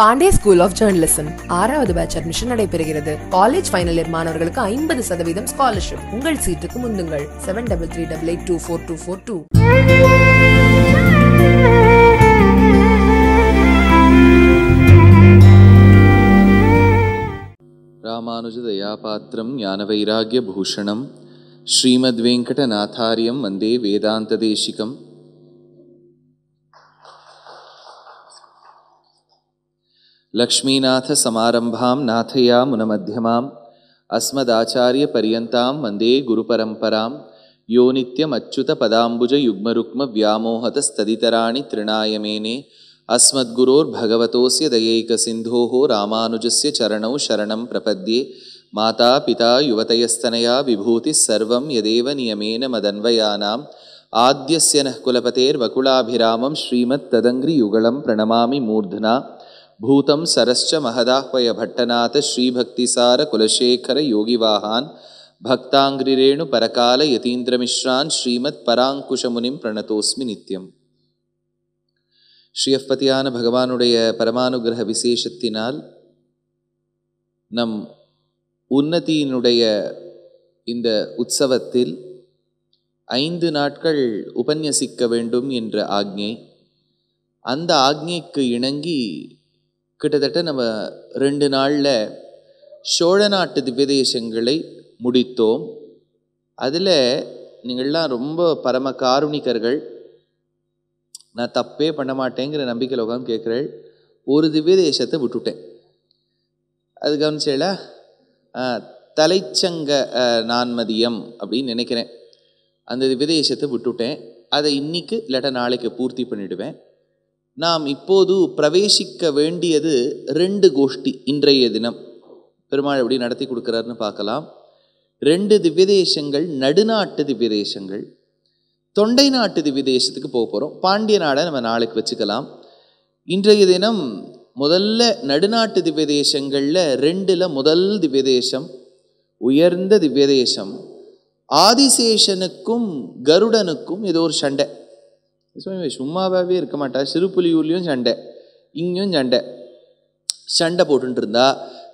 Pandey school of journalism ஆறாவது batch admission நடைபெறுகிறது college final year மாணவர்களுக்கு ஐம்பது சதவீதம் ஸ்காலர்ஷிப் உங்கள் சீட்டுக்கு முந்துங்கள் seven double three double eight two four two four two ராமானுஜதயாபாத்திரம் ஞான வைராகிய பூஷணம் ஸ்ரீமத் வெங்கடநாதாரியம் வந்தே வேதாந்த தேசிகம் लक्ष्मीनाथसमारम्भां नाथयामुनमध्यमाम् अस्मदाचार्यपर्यन्तां मन्दे गुरुपरम्परां योनित्यमच्युतपदाम्बुजयुग्मरुक्मव्यामोहतस्तदितराणि त्रिणायमेने अस्मद्गुरोर्भगवतोऽस्य दयैकसिन्धोः रामानुजस्य चरणौ शरणं प्रपद्ये मातापिता युवतयस्तनया सर्वं यदेव नियमेन मदन्वयानाम् आद्यस्य नः कुलपतेर्वकुलाभिरामं श्रीमत्तदङ्घ्रियुगलं प्रणमामि मूर्ध्ना பூதம் சரஸ்ச மகதாஹ்வய பட்டநாத ஸ்ரீபக்திசார குலசேகர யோகிவாகான் பக்தாங்கிரிரேணு பரகால யதீந்திரமிஸ்ரான் ஸ்ரீமத் பராங்குஷமுனிம் பிரணதோஸ்மி நித்யம் ஸ்ரீஹ்பதியான பகவானுடைய பரமானுகிரக விசேஷத்தினால் நம் உன்னதியினுடைய இந்த உற்சவத்தில் ஐந்து நாட்கள் உபன்யசிக்க வேண்டும் என்ற ஆக்ஞை அந்த ஆக்ஞைக்கு இணங்கி கிட்டத்தட்ட நம்ம ரெண்டு நாளில் சோழ நாட்டு திவ்யதேசங்களை முடித்தோம் அதில் நீங்கள்லாம் ரொம்ப பரம காருணிகர்கள் நான் தப்பே பண்ண மாட்டேங்கிற நம்பிக்கை லோகம் கேட்குறாள் ஒரு திவ்யதேசத்தை விட்டுட்டேன் அது கவனிச்சேலா தலைச்சங்க நான்மதியம் அப்படின்னு நினைக்கிறேன் அந்த திவ்யதேசத்தை விட்டுட்டேன் அதை இன்றைக்கு இல்லாட்டா நாளைக்கு பூர்த்தி பண்ணிவிடுவேன் நாம் இப்போது பிரவேசிக்க வேண்டியது ரெண்டு கோஷ்டி இன்றைய தினம் பெருமாள் எப்படி நடத்தி கொடுக்குறாருன்னு பார்க்கலாம் ரெண்டு திவ்யதேசங்கள் நடுநாட்டு திவ்யதேசங்கள் தொண்டை நாட்டு திவ்யதேசத்துக்கு போக போகிறோம் பாண்டிய நாடை நம்ம நாளைக்கு வச்சுக்கலாம் இன்றைய தினம் முதல்ல நடுநாட்டு திவ்யதேசங்களில் ரெண்டில் முதல் திவ்யதேசம் உயர்ந்த திவ்யதேசம் ஆதிசேஷனுக்கும் கருடனுக்கும் ஏதோ ஒரு சண்டை சுவாமி சும்மாவே இருக்க மாட்டார் சிறுப்புலியூர்லேயும் சண்டை இங்கேயும் சண்டை சண்டை போட்டுட்டு இருந்தா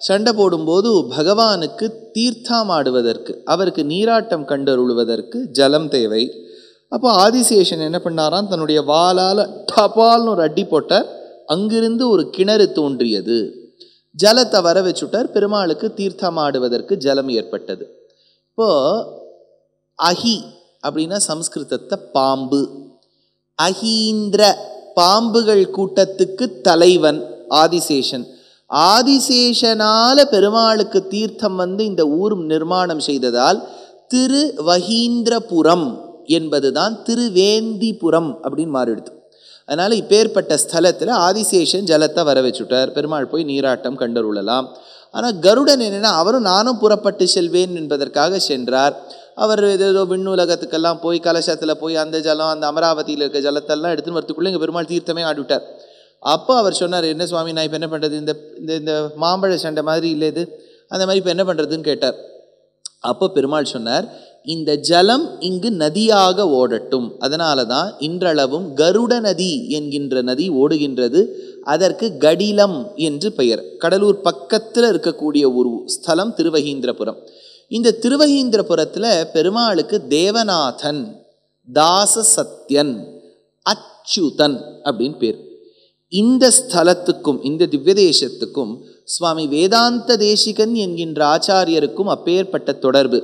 சண்டை போடும்போது பகவானுக்கு தீர்த்தம் ஆடுவதற்கு அவருக்கு நீராட்டம் கண்டருளுவதற்கு ஜலம் தேவை அப்போ ஆதிசேஷன் என்ன பண்ணாராம் தன்னுடைய வாளால் டபால்னு ஒரு அடி போட்டார் அங்கிருந்து ஒரு கிணறு தோன்றியது ஜலத்தை வர வச்சுட்டார் பெருமாளுக்கு தீர்த்தம் ஆடுவதற்கு ஜலம் ஏற்பட்டது இப்போ அஹி அப்படின்னா சம்ஸ்கிருதத்தை பாம்பு அகீந்திர பாம்புகள் கூட்டத்துக்கு தலைவன் ஆதிசேஷன் ஆதிசேஷனால பெருமாளுக்கு தீர்த்தம் வந்து இந்த ஊர் நிர்மாணம் செய்ததால் திரு வகீந்திரபுரம் என்பதுதான் திருவேந்திபுரம் அப்படின்னு மாறிடுது அதனால் இப்பேற்பட்ட ஸ்தலத்தில் ஆதிசேஷன் ஜலத்தை வர வச்சுட்டார் பெருமாள் போய் நீராட்டம் கண்டருளலாம் ஆனால் கருடன் என்னென்னா அவரும் நானும் புறப்பட்டு செல்வேன் என்பதற்காக சென்றார் அவர் ஏதோ விண்ணுலகத்துக்கெல்லாம் போய் கலசத்தில் போய் அந்த ஜலம் அந்த அமராவதியில் இருக்க ஜலத்தெல்லாம் எடுத்துன்னு வரத்துக்குள்ளே எங்கள் பெருமாள் தீர்த்தமே ஆடிவிட்டார் அப்போ அவர் சொன்னார் என்ன சுவாமி நான் இப்போ என்ன பண்ணுறது இந்த இந்த மாம்பழ சண்டை மாதிரி இல்லை இது அந்த மாதிரி இப்போ என்ன பண்ணுறதுன்னு கேட்டார் அப்போ பெருமாள் சொன்னார் இந்த ஜலம் இங்கு நதியாக ஓடட்டும் அதனால தான் இன்றளவும் கருட நதி என்கின்ற நதி ஓடுகின்றது அதற்கு கடிலம் என்று பெயர் கடலூர் பக்கத்தில் இருக்கக்கூடிய ஒரு ஸ்தலம் திருவகீந்திரபுரம் இந்த திருவகீந்திரபுரத்தில் பெருமாளுக்கு தேவநாதன் தாச சத்யன் அச்சுதன் அப்படின்னு பேர் இந்த ஸ்தலத்துக்கும் இந்த திவ்ய தேசத்துக்கும் சுவாமி வேதாந்த தேசிகன் என்கின்ற ஆச்சாரியருக்கும் அப்பேற்பட்ட தொடர்பு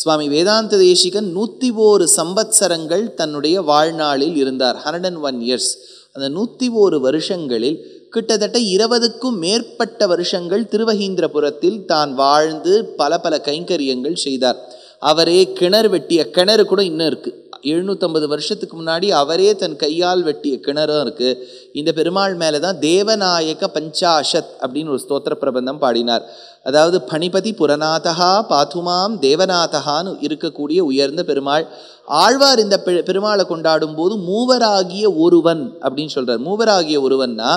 சுவாமி வேதாந்த தேசிகன் நூற்றி ஓரு சம்பத்சரங்கள் தன்னுடைய வாழ்நாளில் இருந்தார் ஹண்ட்ரட் அண்ட் ஒன் இயர்ஸ் அந்த நூற்றி ஓரு வருஷங்களில் கிட்டத்தட்ட இருபதுக்கும் மேற்பட்ட வருஷங்கள் திருவகீந்திரபுரத்தில் தான் வாழ்ந்து பல பல கைங்கரியங்கள் செய்தார் அவரே கிணறு வெட்டிய கிணறு கூட இன்னும் இருக்குது எழுநூத்தம்பது வருஷத்துக்கு முன்னாடி அவரே தன் கையால் வெட்டிய கிணறும் இருக்குது இந்த பெருமாள் மேலே தான் தேவநாயக பஞ்சாஷத் அப்படின்னு ஒரு ஸ்தோத்திர பிரபந்தம் பாடினார் அதாவது பணிபதி புறநாதகா பாத்துமாம் தேவநாதகான்னு இருக்கக்கூடிய உயர்ந்த பெருமாள் ஆழ்வார் இந்த பெருமாளை கொண்டாடும் போது மூவராகிய ஒருவன் அப்படின்னு சொல்கிறார் மூவராகிய ஒருவன்னா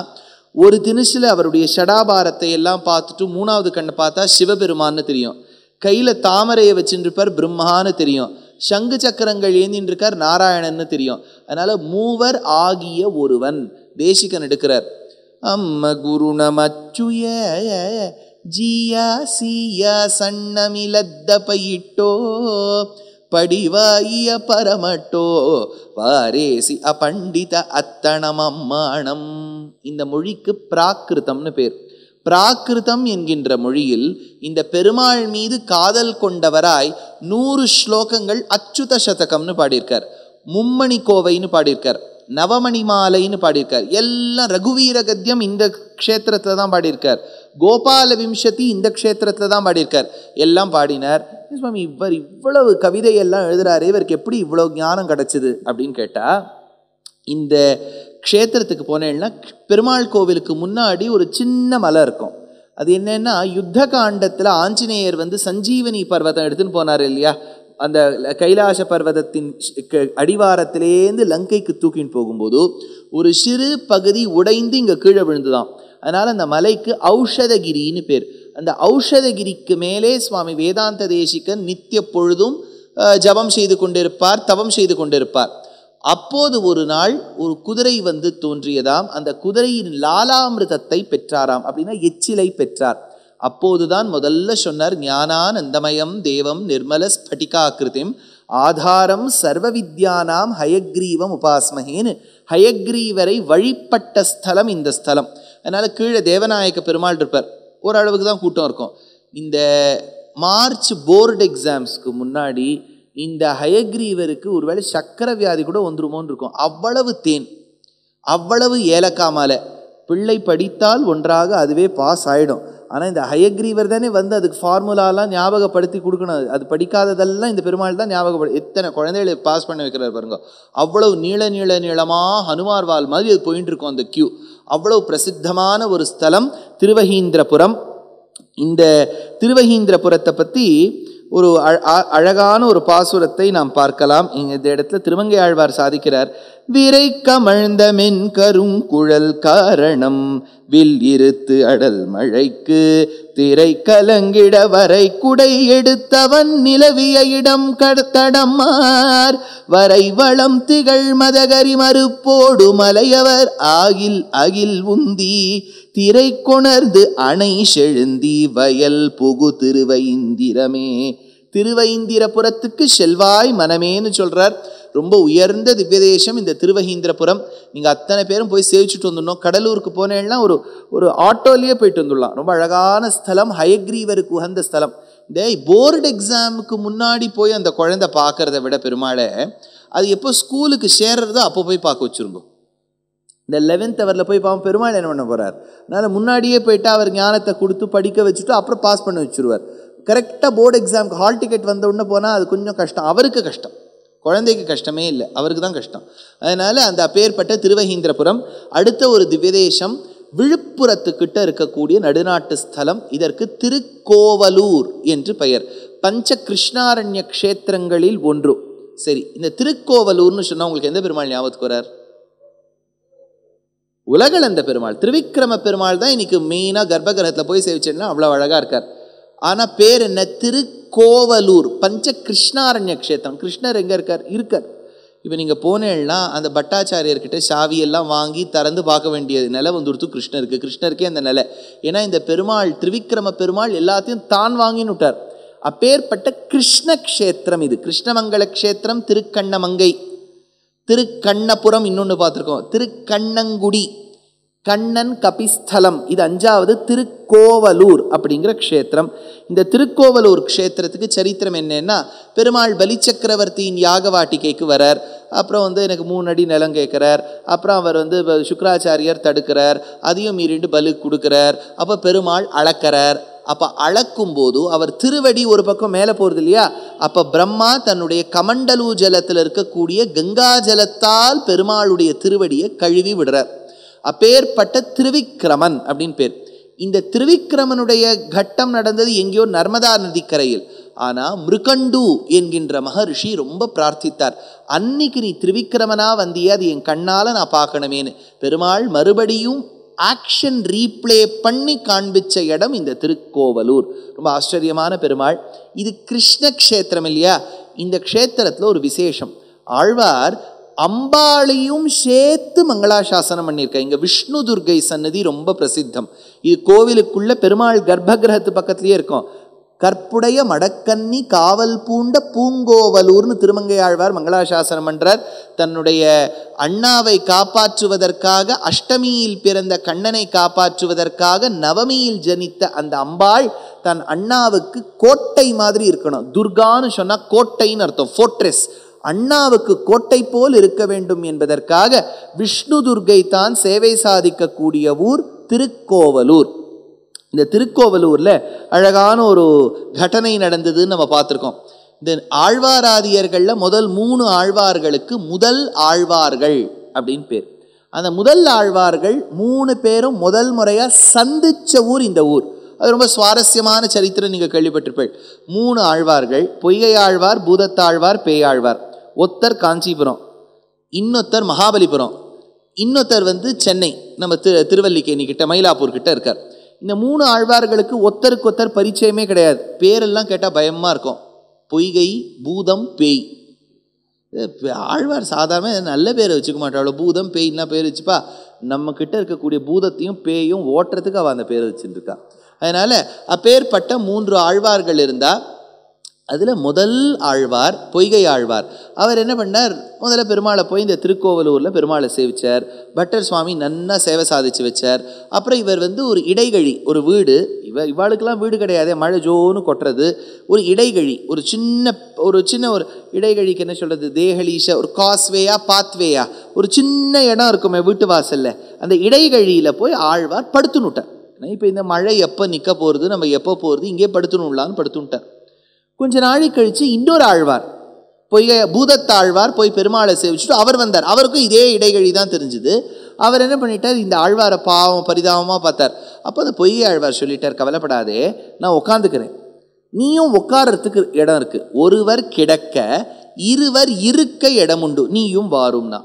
ஒரு தினசில் அவருடைய ஷடாபாரத்தை எல்லாம் பார்த்துட்டு மூணாவது கண்ணை பார்த்தா சிவபெருமான்னு தெரியும் கையில் தாமரையை வச்சுருப்பார் பிரம்மான்னு தெரியும் சங்கு சக்கரங்கள் ஏந்தின்னு இருக்கார் நாராயணன்னு தெரியும் அதனால் மூவர் ஆகிய ஒருவன் தேசிகன் எடுக்கிறார் அம்ம குருணமச்சுய ஜியா சீயா சண்ணமிலத்த பையிட்டோ படிவாய பரமட்டோ வாரேசி அபண்டித அத்தணமம்மாணம் இந்த மொழிக்கு பிராகிருதம்னு பேர் பிராகிருதம் என்கின்ற மொழியில் இந்த பெருமாள் மீது காதல் கொண்டவராய் நூறு ஸ்லோகங்கள் அச்சுத சதகம்னு பாடியிருக்கார் மும்மணி கோவைன்னு பாடியிருக்கார் நவமணி மாலைன்னு பாடியிருக்கார் எல்லாம் ரகுவீர கத்தியம் இந்த க்ஷேத்திரத்தில் தான் பாடியிருக்கார் கோபால விம்சதி இந்த க்ஷேத்திரத்தில் தான் பாடியிருக்கார் எல்லாம் பாடினார் சுவாமி இவர் இவ்வளவு கவிதையெல்லாம் எழுதுகிறாரு இவருக்கு எப்படி இவ்வளோ ஞானம் கிடச்சிது அப்படின்னு கேட்டால் இந்த க்ஷேத்திரத்துக்கு போனேன்னா பெருமாள் கோவிலுக்கு முன்னாடி ஒரு சின்ன மலை இருக்கும் அது என்னென்னா யுத்த காண்டத்தில் ஆஞ்சநேயர் வந்து சஞ்சீவனி பர்வதம் எடுத்துன்னு போனார் இல்லையா அந்த கைலாச பர்வதத்தின் அடிவாரத்திலேருந்து லங்கைக்கு தூக்கின்னு போகும்போது ஒரு சிறு பகுதி உடைந்து இங்கே கீழே விழுந்துதான் அதனால் அந்த மலைக்கு ஔஷதகிரின்னு பேர் அந்த ஔஷதகிரிக்கு மேலே சுவாமி வேதாந்த தேசிக்கன் நித்திய பொழுதும் ஜபம் செய்து கொண்டிருப்பார் தவம் செய்து கொண்டிருப்பார் அப்போது ஒரு நாள் ஒரு குதிரை வந்து தோன்றியதாம் அந்த குதிரையின் லாலாமிருதத்தை பெற்றாராம் அப்படின்னா எச்சிலை பெற்றார் அப்போதுதான் முதல்ல சொன்னார் ஞானானந்தமயம் தேவம் நிர்மல ஸ்பட்டிகாக்கிருதிம் ஆதாரம் சர்வ வித்யானாம் ஹயக்ரீவம் உபாஸ்மகேன்னு ஹயக்ரீவரை வழிபட்ட ஸ்தலம் இந்த ஸ்தலம் அதனால் கீழே தேவநாயக பெருமாள் இருப்பார் ஓரளவுக்கு தான் கூட்டம் இருக்கும் இந்த மார்ச் போர்டு எக்ஸாம்ஸ்க்கு முன்னாடி இந்த ஹயக்ரீவருக்கு ஒருவேளை சக்கரை வியாதி கூட வந்துருமோன்னு இருக்கும் அவ்வளவு தேன் அவ்வளவு ஏலக்காய் மாலை பிள்ளை படித்தால் ஒன்றாக அதுவே பாஸ் ஆகிடும் ஆனால் இந்த ஹயக்ரீவர் தானே வந்து அதுக்கு ஃபார்முலாலாம் ஞாபகப்படுத்தி கொடுக்கணும் அது படிக்காததெல்லாம் இந்த பெருமாள் தான் ஞாபகப்படு எத்தனை குழந்தைகளை பாஸ் பண்ண வைக்கிறார் பாருங்க அவ்வளவு நீள நீள நீளமாக ஹனுமார் வால் மாதிரி அது போயின்னு இருக்கும் அந்த கியூ அவ்வளவு பிரசித்தமான ஒரு ஸ்தலம் திருவகீந்திரபுரம் இந்த திருவகீந்திரபுரத்தை பற்றி ஒரு அழகான ஒரு பாசுரத்தை நாம் பார்க்கலாம் இந்த இடத்துல திருமங்கை ஆழ்வார் சாதிக்கிறார் விரை கமழ்ந்தமென் கருங்குழல் காரணம் வில் இருத்து அடல் மழைக்கு திரை கலங்கிட வரை குடை எடுத்தவன் நிலவிய இடம் கடத்தடம்மார் வரை வளம் திகழ் மதகரி மறுப்போடு மலையவர் ஆகில் அகில் உந்தி திரை கொணர்ந்து அணை செழுந்தி வயல் புகு திருவைந்திரமே திருவைந்திரபுரத்துக்கு செல்வாய் மனமேன்னு சொல்றார் ரொம்ப உயர்ந்த திவ்யதேசம் இந்த திருவகீந்திரபுரம் நீங்கள் அத்தனை பேரும் போய் சேவிச்சுட்டு வந்துடணும் கடலூருக்கு போனேன்னா ஒரு ஒரு ஆட்டோலேயே போயிட்டு வந்துடலாம் ரொம்ப அழகான ஸ்தலம் ஹயக்ரீவருக்கு உகந்த ஸ்தலம் இந்த போர்டு எக்ஸாமுக்கு முன்னாடி போய் அந்த குழந்தை பார்க்கறத விட பெருமாளை அது எப்போ ஸ்கூலுக்கு சேர்றதோ அப்போ போய் பார்க்க வச்சுருங்க இந்த லெவன்த் அவரில் போய் பாவம் பெருமாள் என்ன பண்ண போகிறார் அதனால் முன்னாடியே போயிட்டு அவர் ஞானத்தை கொடுத்து படிக்க வச்சுட்டு அப்புறம் பாஸ் பண்ண வச்சுருவார் கரெக்டாக போர்டு எக்ஸாமுக்கு ஹால் டிக்கெட் வந்த உடனே போனால் அது கொஞ்சம் கஷ்டம் அவருக்கு கஷ்டம் குழந்தைக்கு கஷ்டமே இல்லை அவருக்கு தான் கஷ்டம் அதனால் அந்த அப்பேற்பட்ட திருவகீந்திரபுரம் அடுத்த ஒரு திவ்யதேசம் விழுப்புரத்துக்கிட்ட இருக்கக்கூடிய நடுநாட்டு ஸ்தலம் இதற்கு திருக்கோவலூர் என்று பெயர் பஞ்ச கிருஷ்ணாரண்ய க்ஷேத்திரங்களில் ஒன்று சரி இந்த திருக்கோவலூர்னு சொன்னால் உங்களுக்கு எந்த பெருமாள் ஞாபகத்துக்கு வரார் உலகளந்த பெருமாள் திருவிக்ரம பெருமாள் தான் இன்னைக்கு மெயினாக கர்ப்பகிரகத்தில் போய் சேவிச்சேன்னா அவ்வளோ அழகாக இருக்கார் ஆனால் பேர் என்ன திருக்கோவலூர் பஞ்ச கிருஷ்ணாரண்ய கஷேத்திரம் கிருஷ்ணர் எங்கே இருக்கார் இருக்கார் இப்போ நீங்கள் போனேன்னா அந்த பட்டாச்சாரியர்கிட்ட சாவியெல்லாம் வாங்கி திறந்து பார்க்க வேண்டிய நிலை வந்துடுத்து கிருஷ்ணருக்கு கிருஷ்ணருக்கே அந்த நிலை ஏன்னா இந்த பெருமாள் திருவிக்ரம பெருமாள் எல்லாத்தையும் தான் வாங்கின்னு விட்டார் அப்பேற்பட்ட கிருஷ்ண க்ஷேத்திரம் இது கிருஷ்ணமங்கல க்ஷேத்திரம் திருக்கண்ணமங்கை திருக்கண்ணபுரம் இன்னொன்று பார்த்துருக்கோம் திருக்கண்ணங்குடி கண்ணன் கபிஸ்தலம் இது அஞ்சாவது திருக்கோவலூர் அப்படிங்கிற க்ஷேத்திரம் இந்த திருக்கோவலூர் க்ஷேத்திரத்துக்கு சரித்திரம் என்னென்னா பெருமாள் பலிச்சக்கரவர்த்தியின் யாக வாட்டிக்கைக்கு வரார் அப்புறம் வந்து எனக்கு மூணு அடி நிலம் கேட்குறார் அப்புறம் அவர் வந்து சுக்கராச்சாரியர் தடுக்கிறார் அதையும் மீறிண்டு பலி கொடுக்குறார் அப்போ பெருமாள் அளக்கிறார் அப்போ அளக்கும் போது அவர் திருவடி ஒரு பக்கம் மேலே போகிறது இல்லையா அப்போ பிரம்மா தன்னுடைய கமண்டலு ஜலத்தில் இருக்கக்கூடிய கங்கா ஜலத்தால் பெருமாளுடைய திருவடியை கழுவி விடுறார் அப்பேற்பட்ட திருவிக்கிரமன் அப்படின்னு பேர் இந்த திருவிக்கிரமனுடைய கட்டம் நடந்தது எங்கேயோ நர்மதா நதிக்கரையில் ஆனால் மிருகண்டு என்கின்ற மகரிஷி ரொம்ப பிரார்த்தித்தார் அன்னைக்கு நீ திருவிக்கிரமனா வந்திய அது என் கண்ணால் நான் பார்க்கணுமேனு பெருமாள் மறுபடியும் ஆக்ஷன் ரீப்ளே பண்ணி காண்பிச்ச இடம் இந்த திருக்கோவலூர் ரொம்ப ஆச்சரியமான பெருமாள் இது கிருஷ்ண க்ஷேத்திரம் இல்லையா இந்த க்ஷேத்திரத்தில் ஒரு விசேஷம் ஆழ்வார் அம்பாளையும் சேர்த்து மங்களாசாசனம் பண்ணியிருக்கேன் இங்கே விஷ்ணு துர்கை சன்னதி ரொம்ப பிரசித்தம் இது கோவிலுக்குள்ள பெருமாள் கர்ப்பகிரகத்து பக்கத்துலேயே இருக்கும் கற்புடைய மடக்கன்னி காவல் பூண்ட பூங்கோவலூர்னு திருமங்கையாழ்வார் மங்களாசாசனம் பண்ணுறார் தன்னுடைய அண்ணாவை காப்பாற்றுவதற்காக அஷ்டமியில் பிறந்த கண்ணனை காப்பாற்றுவதற்காக நவமியில் ஜனித்த அந்த அம்பாள் தன் அண்ணாவுக்கு கோட்டை மாதிரி இருக்கணும் துர்கான்னு சொன்னால் கோட்டைன்னு அர்த்தம் ஃபோர்ட்ரெஸ் அண்ணாவுக்கு கோட்டை போல் இருக்க வேண்டும் என்பதற்காக விஷ்ணு துர்கை தான் சேவை சாதிக்கக்கூடிய ஊர் திருக்கோவலூர் இந்த திருக்கோவலூரில் அழகான ஒரு கட்டனை நடந்ததுன்னு நம்ம பார்த்துருக்கோம் இந்த ஆழ்வாராதியர்களில் முதல் மூணு ஆழ்வார்களுக்கு முதல் ஆழ்வார்கள் அப்படின்னு பேர் அந்த முதல் ஆழ்வார்கள் மூணு பேரும் முதல் முறையாக சந்தித்த ஊர் இந்த ஊர் அது ரொம்ப சுவாரஸ்யமான சரித்திரம் நீங்கள் கேள்விப்பட்டிருப்பீள் மூணு ஆழ்வார்கள் பொய்கை ஆழ்வார் பூதத்தாழ்வார் பேயாழ்வார் ஒருத்தர் காஞ்சிபுரம் இன்னொருத்தர் மகாபலிபுரம் இன்னொருத்தர் வந்து சென்னை நம்ம திரு திருவல்லிக்கேணிக்கிட்ட கிட்ட மயிலாப்பூர் கிட்ட இருக்கார் இந்த மூணு ஆழ்வார்களுக்கு ஒத்தருக்கு ஒத்தர் பரிச்சயமே கிடையாது பேரெல்லாம் கேட்டால் பயமாக இருக்கும் பொய்கை பூதம் பேய் ஆழ்வார் சாதாரண நல்ல பேரை வச்சுக்க மாட்டாளோ பூதம் பேய்னா பேர் வச்சுப்பா நம்மக்கிட்ட இருக்கக்கூடிய பூதத்தையும் பேயும் ஓட்டுறதுக்கு அவள் அந்த பேரை வச்சுருக்கா அதனால் அப்பேற்பட்ட மூன்று ஆழ்வார்கள் இருந்தால் அதில் முதல் ஆழ்வார் பொய்கை ஆழ்வார் அவர் என்ன பண்ணார் முதல்ல பெருமாளை போய் இந்த திருக்கோவலூரில் பெருமாளை சேவிச்சார் பட்டர் சுவாமி நன்னா சேவை சாதிச்சு வச்சார் அப்புறம் இவர் வந்து ஒரு இடைகழி ஒரு வீடு இவ இவாளுக்கெல்லாம் வீடு கிடையாது மழை ஜோன்னு கொட்டுறது ஒரு இடைகழி ஒரு சின்ன ஒரு சின்ன ஒரு இடைகழிக்கு என்ன சொல்கிறது தேகலீஷ ஒரு காஸ்வேயா பாத்வேயா ஒரு சின்ன இடம் இருக்குமே வீட்டு வாசலில் அந்த இடைகழியில் போய் ஆழ்வார் படுத்துனுட்டார் இப்போ இந்த மழை எப்போ நிற்க போகிறது நம்ம எப்போ போகிறது இங்கே படுத்துணுலான்னு படுத்துன்ட்டார் கொஞ்ச நாளை கழித்து இன்னொரு ஆழ்வார் போய் பூதத்தாழ்வார் போய் பெருமாளை சேவிச்சுட்டு அவர் வந்தார் அவருக்கும் இதே இடைகழி தான் தெரிஞ்சுது அவர் என்ன பண்ணிட்டார் இந்த ஆழ்வாரை பாவம் பரிதாபமாக பார்த்தார் அப்போ அந்த பொய் ஆழ்வார் சொல்லிட்டார் கவலைப்படாதே நான் உட்காந்துக்கிறேன் நீயும் உட்காரத்துக்கு இடம் இருக்குது ஒருவர் கிடக்க இருவர் இருக்க இடம் உண்டு நீயும் வாரும்னா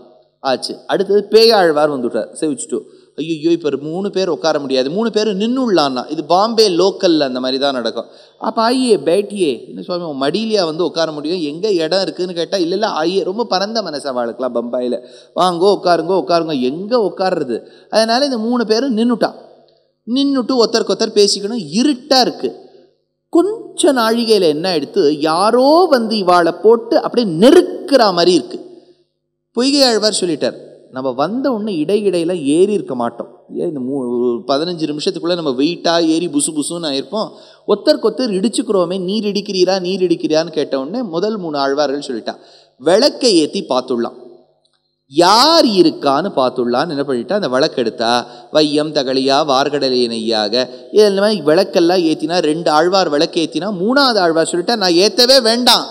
ஆச்சு அடுத்தது பேயாழ்வார் வந்துவிட்டார் சேவிச்சுட்டு ஐயோ இப்போ மூணு பேர் உட்கார முடியாது மூணு பேர் நின்றுள்ளான்னா இது பாம்பே லோக்கலில் அந்த மாதிரி தான் நடக்கும் அப்போ ஐயே பேட்டியே என்ன சுவாமி மடியிலேயே வந்து உட்கார முடியும் எங்கே இடம் இருக்குதுன்னு கேட்டால் இல்லை இல்லை ஐயே ரொம்ப பரந்த மனசை வாழ்க்கலாம் பம்பாயில் வாங்கோ உட்காருங்கோ உட்காருங்க எங்கே உட்காருறது அதனால் இந்த மூணு பேரும் நின்றுட்டான் நின்றுட்டு ஒத்தருக்கு ஒத்தர் பேசிக்கணும் இருட்டாக இருக்குது கொஞ்ச நாழிகையில் என்ன எடுத்து யாரோ வந்து இவாளை போட்டு அப்படியே நெருக்கிற மாதிரி இருக்குது பொய்கை ஆழ்வார் சொல்லிட்டார் நம்ம வந்த உடனே இடையிடையில் ஏறி இருக்க மாட்டோம் இல்லையா இந்த மூ பதினஞ்சு நிமிஷத்துக்குள்ளே நம்ம வெயிட்டாக ஏறி புசு புசுன்னு ஆயிருப்போம் ஒத்தருக்கு ஒத்தர் இடிச்சுக்கிறோமே நீர் இடிக்கிறீரா நீர் இடிக்கிறியான்னு கேட்டவுடனே முதல் மூணு ஆழ்வார்கள் சொல்லிட்டான் விளக்கை ஏற்றி பார்த்துடலாம் யார் இருக்கான்னு பார்த்துள்ளான்னு என்ன பண்ணிட்டா அந்த எடுத்தா வையம் தகழியா வார்கடலினையாக இதெல்லாம் விளக்கெல்லாம் ஏற்றினா ரெண்டு ஆழ்வார் விளக்கு ஏற்றினா மூணாவது ஆழ்வார் சொல்லிட்டா நான் ஏற்றவே வேண்டாம்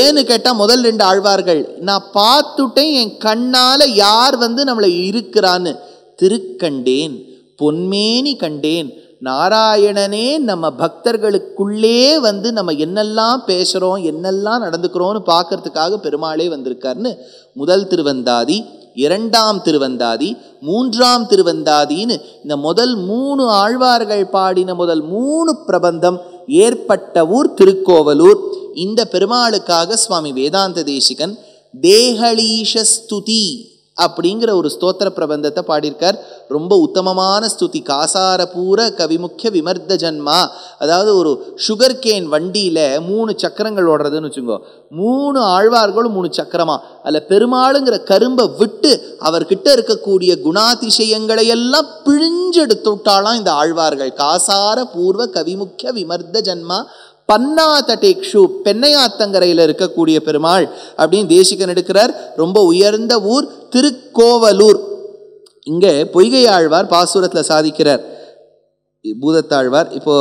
ஏன்னு கேட்டால் முதல் ரெண்டு ஆழ்வார்கள் நான் பார்த்துட்டேன் என் கண்ணால் யார் வந்து நம்மளை இருக்கிறான்னு திருக்கண்டேன் பொன்மேனி கண்டேன் நாராயணனே நம்ம பக்தர்களுக்குள்ளே வந்து நம்ம என்னெல்லாம் பேசுகிறோம் என்னெல்லாம் நடந்துக்கிறோம்னு பார்க்கறதுக்காக பெருமாளே வந்திருக்காருன்னு முதல் திருவந்தாதி இரண்டாம் திருவந்தாதி மூன்றாம் திருவந்தாதின்னு இந்த முதல் மூணு ஆழ்வார்கள் பாடின முதல் மூணு பிரபந்தம் ஏற்பட்ட ஊர் திருக்கோவலூர் இந்த பெருமாளுக்காக சுவாமி வேதாந்த தேசிகன் தேகலீஷஸ்துதி அப்படிங்கிற ஒரு ஸ்தோத்திர பிரபந்தத்தை பாடியிருக்கார் ரொம்ப உத்தமமான ஸ்துதி காசாரபூர கவிமுக்கிய விமர்த்த ஜன்மா அதாவது ஒரு சுகர் கேன் வண்டியில் மூணு சக்கரங்கள் ஓடுறதுன்னு வச்சுக்கோ மூணு ஆழ்வார்களும் மூணு சக்கரமா அதில் பெருமாளுங்கிற கரும்பை விட்டு அவர்கிட்ட இருக்கக்கூடிய குணாதிசயங்களையெல்லாம் எல்லாம் பிழிஞ்செடுத்துட்டாலாம் இந்த ஆழ்வார்கள் காசார பூர்வ கவிமுக்கிய விமர்த்த ஜன்மா பன்னாத்தடேக்ஷு பெண்ணையாத்தங்கரையில் இருக்கக்கூடிய பெருமாள் அப்படின்னு தேசிகன் எடுக்கிறார் ரொம்ப உயர்ந்த ஊர் திருக்கோவலூர் இங்கே பொய்கை ஆழ்வார் பாசுரத்தில் சாதிக்கிறார் பூதத்தாழ்வார் இப்போ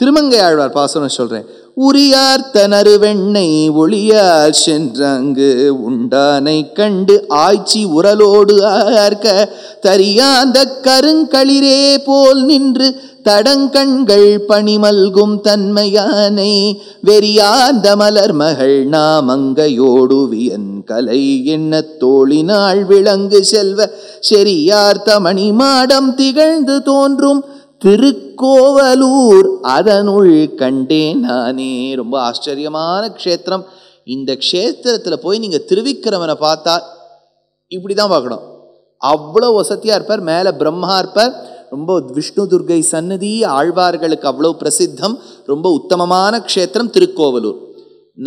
திருமங்கை ஆழ்வார் பாசுரம் சொல்கிறேன் உரியார் தனறு வெண்ணை ஒளியார் சென்றாங்கு உண்டானை கண்டு ஆய்ச்சி உரலோடு ஆர்க்க தரியாந்த கருங்களிரே போல் நின்று தடங்கண்கள் பணிமல்கும் தன்மையானை வெறியாந்த மலர் மகள் அங்கையோடுவியன் கலை என்ன தோழினாள் விளங்கு செல்வ செரியார் தமணி மாடம் திகழ்ந்து தோன்றும் திருக்கோவலூர் அதனுள் கண்டேன் நானே ரொம்ப ஆச்சரியமான க்ஷேத்திரம் இந்த க்ஷேத்திரத்தில் போய் நீங்கள் திருவிக்கிரமனை பார்த்தா இப்படி தான் பார்க்கணும் அவ்வளோ வசதியாக இருப்பார் மேலே பிரம்மா இருப்பார் ரொம்ப விஷ்ணு துர்கை சன்னதி ஆழ்வார்களுக்கு அவ்வளோ பிரசித்தம் ரொம்ப உத்தமமான க்ஷேத்திரம் திருக்கோவலூர்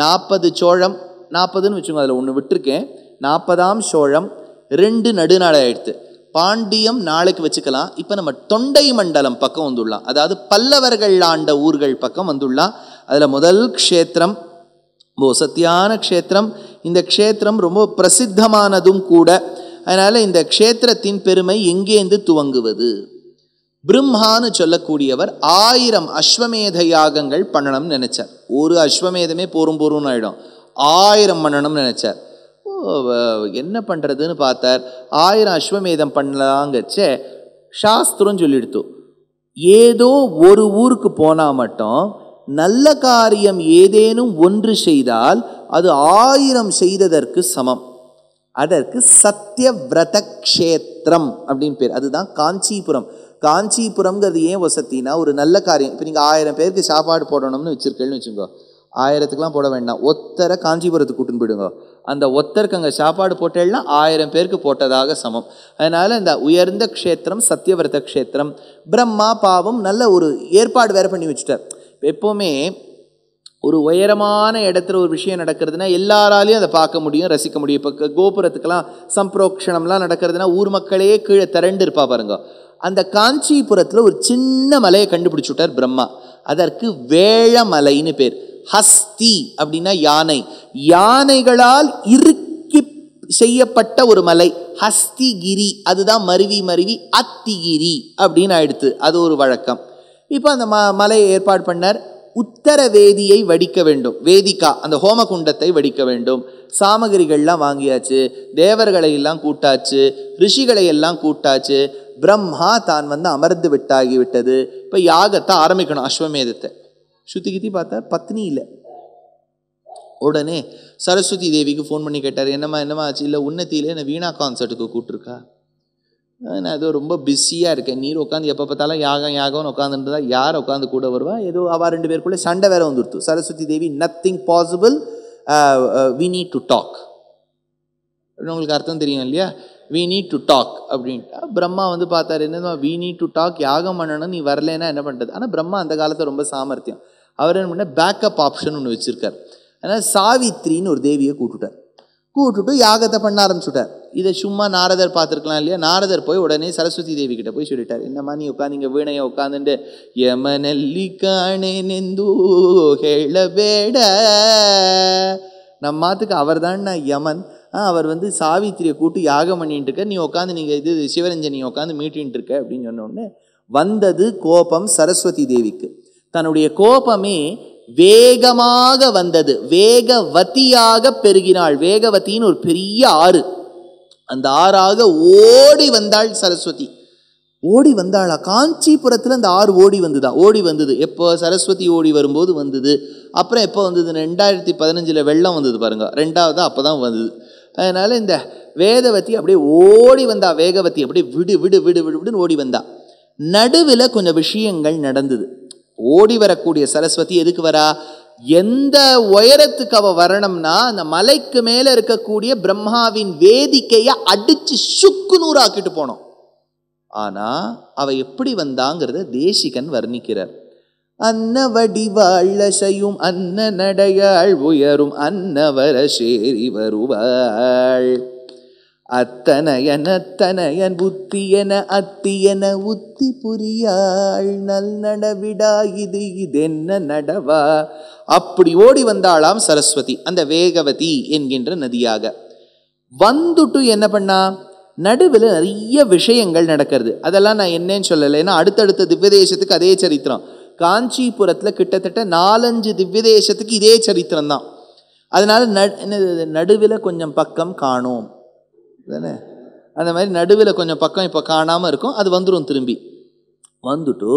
நாற்பது சோழம் நாற்பதுன்னு வச்சுக்கோங்க அதில் ஒன்று விட்டுருக்கேன் நாற்பதாம் சோழம் ரெண்டு நடுநாள் ஆயிடுத்து பாண்டியம் நாளைக்கு வச்சுக்கலாம் இப்போ நம்ம தொண்டை மண்டலம் பக்கம் வந்துடலாம் அதாவது பல்லவர்கள் ஆண்ட ஊர்கள் பக்கம் வந்துடலாம் அதில் முதல் க்ஷேத்திரம் ரொம்ப சத்தியான க்ஷேத்திரம் இந்த க்ஷேத்திரம் ரொம்ப பிரசித்தமானதும் கூட அதனால் இந்த க்ஷேத்திரத்தின் பெருமை எங்கேருந்து துவங்குவது பிரம்மான்னு சொல்லக்கூடியவர் ஆயிரம் அஸ்வமேத யாகங்கள் பண்ணணும்னு நினச்சார் ஒரு அஸ்வமேதமே போரும் போரும்னு ஆகிடும் ஆயிரம் பண்ணணும்னு நினச்சார் என்ன பண்ணுறதுன்னு பார்த்தார் ஆயிரம் அஸ்வமேதம் பண்ணலாங்கச்சே சாஸ்திரம் சொல்லிடுத்து ஏதோ ஒரு ஊருக்கு போனால் மட்டும் நல்ல காரியம் ஏதேனும் ஒன்று செய்தால் அது ஆயிரம் செய்ததற்கு சமம் அதற்கு சத்தியவிரத கஷேத்திரம் அப்படின்னு பேர் அதுதான் காஞ்சிபுரம் காஞ்சிபுரம்ங்கிறது ஏன் வசத்தினா ஒரு நல்ல காரியம் இப்போ நீங்கள் ஆயிரம் பேருக்கு சாப்பாடு போடணும்னு வச்சுருக்கேன்னு வச்சுக்கோ ஆயிரத்துக்குலாம் போட வேண்டாம் ஒத்தரை காஞ்சிபுரத்துக்கு கூட்டுன்னு போயிடுங்க அந்த ஒத்தருக்கு அங்கே சாப்பாடு போட்டேன்னா ஆயிரம் பேருக்கு போட்டதாக சமம் அதனால் இந்த உயர்ந்த க்ஷேத்திரம் சத்தியவிரத க்ஷேத்திரம் பிரம்மா பாவம் நல்ல ஒரு ஏற்பாடு வேறு பண்ணி வச்சுட்டார் எப்போவுமே ஒரு உயரமான இடத்துல ஒரு விஷயம் நடக்கிறதுனா எல்லாராலையும் அதை பார்க்க முடியும் ரசிக்க முடியும் இப்போ கோபுரத்துக்கெல்லாம் சம்பிரோக்ஷணம்லாம் நடக்கிறதுனா ஊர் மக்களே கீழே திரண்டு இருப்பா பாருங்க அந்த காஞ்சிபுரத்தில் ஒரு சின்ன மலையை கண்டுபிடிச்சுட்டார் பிரம்மா அதற்கு வேழமலைன்னு பேர் ஹஸ்தி அப்படின்னா யானை யானைகளால் இருக்கி செய்யப்பட்ட ஒரு மலை ஹஸ்திகிரி அதுதான் மருவி மருவி அத்திகிரி அப்படின்னு ஆயிடுத்து அது ஒரு வழக்கம் இப்போ அந்த ம மலையை ஏற்பாடு பண்ணார் உத்தர வேதியை வடிக்க வேண்டும் வேதிக்கா அந்த ஹோம குண்டத்தை வடிக்க வேண்டும் சாமகிரிகள்லாம் வாங்கியாச்சு தேவர்களை எல்லாம் கூட்டாச்சு ரிஷிகளை எல்லாம் கூட்டாச்சு பிரம்மா தான் வந்து அமர்ந்து விட்டாகி விட்டது இப்போ யாகத்தை ஆரம்பிக்கணும் அஸ்வமேதத்தை சுத்தி கித்தி பார்த்தா பத்னி இல்லை உடனே சரஸ்வதி தேவிக்கு ஃபோன் பண்ணி கேட்டார் என்னம்மா என்னம்மா ஆச்சு இல்லை உன்னத்தியிலே என்ன வீணா கான்சர்ட்டுக்கு கூப்பிட்டுருக்கா நான் ஏதோ ரொம்ப பிஸியாக இருக்கேன் நீர் உட்காந்து எப்போ பார்த்தாலும் யாகம் யாகம்னு உட்காந்துட்டு தான் யார் உட்காந்து கூட வருவா ஏதோ அவள் ரெண்டு பேருக்குள்ளே சண்டை வேற வந்துருத்து Saraswati Devi nothing possible we need to talk உங்களுக்கு அர்த்தம் தெரியும் இல்லையா வி நீட் டு டாக் அப்படின்ட்டு பிரம்மா வந்து பார்த்தாரு என்ன வி நீட் டு டாக் யாகம் பண்ணணும் நீ வரலனா என்ன பண்ணுறது ஆனால் பிரம்மா அந்த காலத்தில் ரொம்ப சாமர்த்தியம் அவர் என்ன பண்ண பேக்கப் ஆப்ஷன் ஒன்று வச்சுருக்கார் அதனால் சாவித்ரின்னு ஒரு தேவியை கூப்பிட்டுட்டார் கூப்பிட்டுட்டு யாகத்தை பண்ண ஆரம்பிச்சுட்டார் இதை சும்மா நாரதர் பார்த்துருக்கலாம் இல்லையா நாரதர் போய் உடனே சரஸ்வதி தேவி கிட்ட போய் சொல்லிட்டார் என்னம்மா நீ உட்காந்து இங்கே வீணையை உட்காந்துட்டு யமனல்லி காணே நெந்து நம்ம மாத்துக்கு அவர் தான் யமன் அவர் வந்து சாவித்திரியை கூட்டு யாகம் பண்ணிட்டு இருக்க நீ உட்காந்து நீங்கள் இது சிவரஞ்சனி உட்காந்து மீட்டின்ட்டு இருக்க அப்படின்னு சொன்னோடனே வந்தது கோபம் சரஸ்வதி தேவிக்கு தன்னுடைய கோபமே வேகமாக வந்தது வேகவதியாக பெருகினாள் வேகவத்தின்னு ஒரு பெரிய ஆறு அந்த ஆறாக ஓடி வந்தாள் சரஸ்வதி ஓடி வந்தாளா காஞ்சிபுரத்தில் அந்த ஆறு ஓடி வந்துதான் ஓடி வந்தது எப்போ சரஸ்வதி ஓடி வரும்போது வந்தது அப்புறம் எப்போ வந்தது ரெண்டாயிரத்தி பதினஞ்சில் வெள்ளம் வந்தது பாருங்கள் ரெண்டாவது அப்போ தான் வந்தது அதனால் இந்த வேதவதி அப்படியே ஓடி வந்தா வேகவதி அப்படியே விடு விடு விடு விடு விடுன்னு ஓடி வந்தா நடுவில் கொஞ்சம் விஷயங்கள் நடந்தது ஓடி வரக்கூடிய சரஸ்வதி எதுக்கு வரா எந்த உயரத்துக்கு அவள் வரணும்னா அந்த மலைக்கு மேலே இருக்கக்கூடிய பிரம்மாவின் வேதிக்கையை அடிச்சு சுக்கு நூறாக்கிட்டு போனோம் ஆனால் அவள் எப்படி வந்தாங்கிறத தேசிகன் வர்ணிக்கிறார் அன்ன வடிவாள் செய்யும் அன்ன நடையாள் உயரும் அன்னவர சேரி வருவாள் அத்தனையன் அத்தனையன் புத்தியன அத்தியன உத்தி புரியாள் நல் நடவிடா இது இது என்ன நடவா அப்படி ஓடி வந்தாளாம் சரஸ்வதி அந்த வேகவதி என்கின்ற நதியாக வந்துட்டு என்ன பண்ணா நடுவில் நிறைய விஷயங்கள் நடக்கிறது அதெல்லாம் நான் என்னன்னு சொல்லலை ஏன்னா அடுத்தடுத்த திவ்யதேசத்துக்கு அதே சரித்திரம் காஞ்சிபுரத்தில் கிட்டத்தட்ட நாலஞ்சு திவ்யதேசத்துக்கு இதே சரித்திரம் தான் அதனால் நடு நடுவில் கொஞ்சம் பக்கம் காணும் தானே அந்த மாதிரி நடுவில் கொஞ்சம் பக்கம் இப்போ காணாமல் இருக்கும் அது வந்துடும் திரும்பி வந்துட்டு